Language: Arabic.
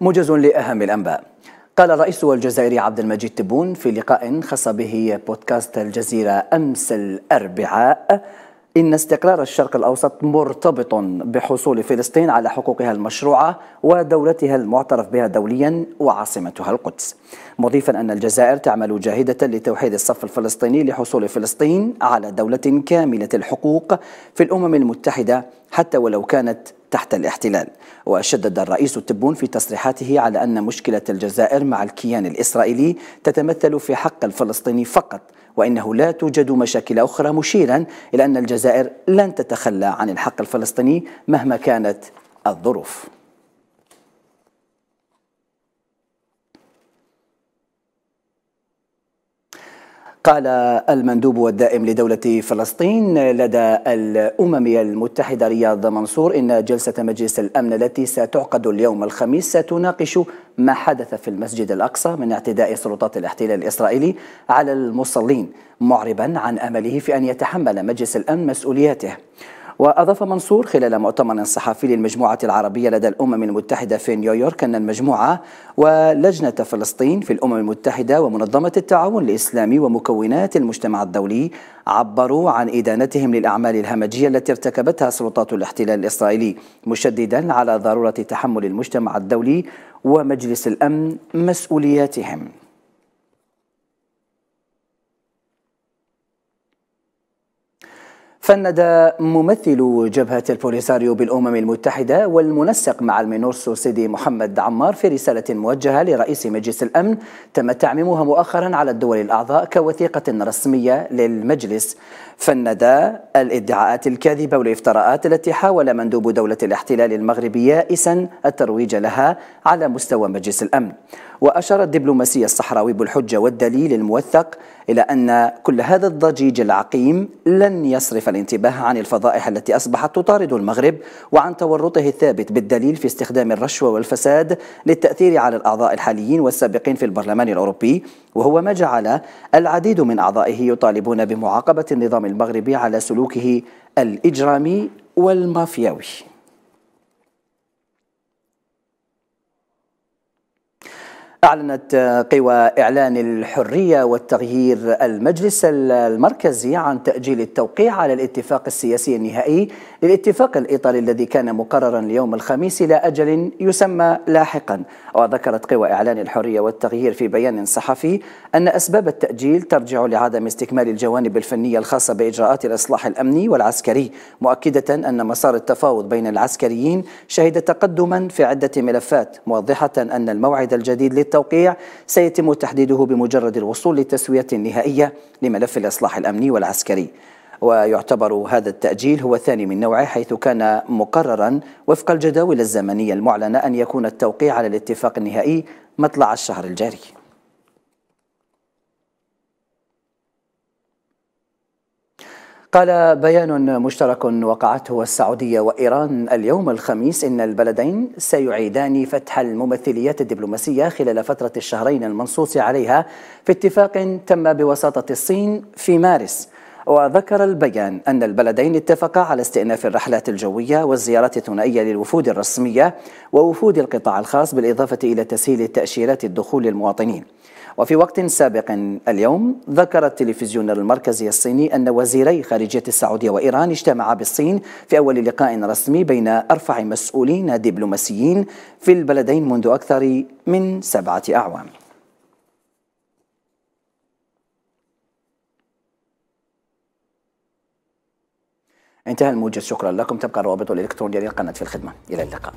موجز لأهم الأنباء قال الرئيس الجزائري عبد المجيد تبون في لقاء خص به بودكاست الجزيرة أمس الأربعاء إن استقرار الشرق الأوسط مرتبط بحصول فلسطين على حقوقها المشروعة ودولتها المعترف بها دوليا وعاصمتها القدس مضيفا أن الجزائر تعمل جاهدة لتوحيد الصف الفلسطيني لحصول فلسطين على دولة كاملة الحقوق في الأمم المتحدة حتى ولو كانت تحت الاحتلال وشدد الرئيس تبون في تصريحاته على أن مشكلة الجزائر مع الكيان الإسرائيلي تتمثل في حق الفلسطيني فقط وإنه لا توجد مشاكل أخرى مشيرا إلى أن الجزائر لن تتخلى عن الحق الفلسطيني مهما كانت الظروف قال المندوب والدائم لدولة فلسطين لدى الأمم المتحدة رياض منصور إن جلسة مجلس الأمن التي ستعقد اليوم الخميس ستناقش ما حدث في المسجد الأقصى من اعتداء سلطات الاحتلال الإسرائيلي على المصلين معربا عن أمله في أن يتحمل مجلس الأمن مسؤولياته وأضاف منصور خلال مؤتمر صحفي للمجموعة العربية لدى الأمم المتحدة في نيويورك أن المجموعة ولجنة فلسطين في الأمم المتحدة ومنظمة التعاون الإسلامي ومكونات المجتمع الدولي عبروا عن إدانتهم للأعمال الهمجية التي ارتكبتها سلطات الاحتلال الإسرائيلي مشددا على ضرورة تحمل المجتمع الدولي ومجلس الأمن مسؤولياتهم فند ممثل جبهة البوليساريو بالأمم المتحدة والمنسق مع المينورسو سيدي محمد عمار في رسالة موجهة لرئيس مجلس الأمن تم تعميمها مؤخرا على الدول الأعضاء كوثيقة رسمية للمجلس فند الادعاءات الكاذبة والافتراءات التي حاول مندوب دولة الاحتلال المغربي يائسا الترويج لها على مستوى مجلس الأمن وأشار الدبلوماسي الصحراوي بالحجة والدليل الموثق إلى أن كل هذا الضجيج العقيم لن يصرف الانتباه عن الفضائح التي أصبحت تطارد المغرب وعن تورطه الثابت بالدليل في استخدام الرشوة والفساد للتأثير على الأعضاء الحاليين والسابقين في البرلمان الأوروبي وهو ما جعل العديد من أعضائه يطالبون بمعاقبة النظام المغربي على سلوكه الإجرامي والمافياوي أعلنت قوى إعلان الحرية والتغيير المجلس المركزي عن تأجيل التوقيع على الاتفاق السياسي النهائي للاتفاق الإيطالي الذي كان مقررا ليوم الخميس إلى أجل يسمى لاحقا وذكرت قوى إعلان الحرية والتغيير في بيان صحفي أن أسباب التأجيل ترجع لعدم استكمال الجوانب الفنية الخاصة بإجراءات الإصلاح الأمني والعسكري مؤكدة أن مسار التفاوض بين العسكريين شهد تقدما في عدة ملفات موضحة أن الموعد الجديد للتفاوض التوقيع سيتم تحديده بمجرد الوصول لتسوية نهائية لملف الإصلاح الأمني والعسكري ويعتبر هذا التأجيل هو الثاني من نوعه حيث كان مقررا وفق الجداول الزمنية المعلنة أن يكون التوقيع على الاتفاق النهائي مطلع الشهر الجاري قال بيان مشترك وقعته السعودية وإيران اليوم الخميس إن البلدين سيعيدان فتح الممثليات الدبلوماسية خلال فترة الشهرين المنصوص عليها في اتفاق تم بوساطة الصين في مارس وذكر البيان أن البلدين اتفقا على استئناف الرحلات الجوية والزيارات الثنائية للوفود الرسمية ووفود القطاع الخاص بالإضافة إلى تسهيل تأشيرات الدخول للمواطنين وفي وقت سابق اليوم ذكر التلفزيون المركزي الصيني أن وزيري خارجية السعودية وإيران اجتمعا بالصين في أول لقاء رسمي بين أرفع مسؤولين دبلوماسيين في البلدين منذ أكثر من سبعة أعوام انتهى الموجز شكرا لكم تبقى الروابط الإلكترونية للقناة في الخدمة إلى اللقاء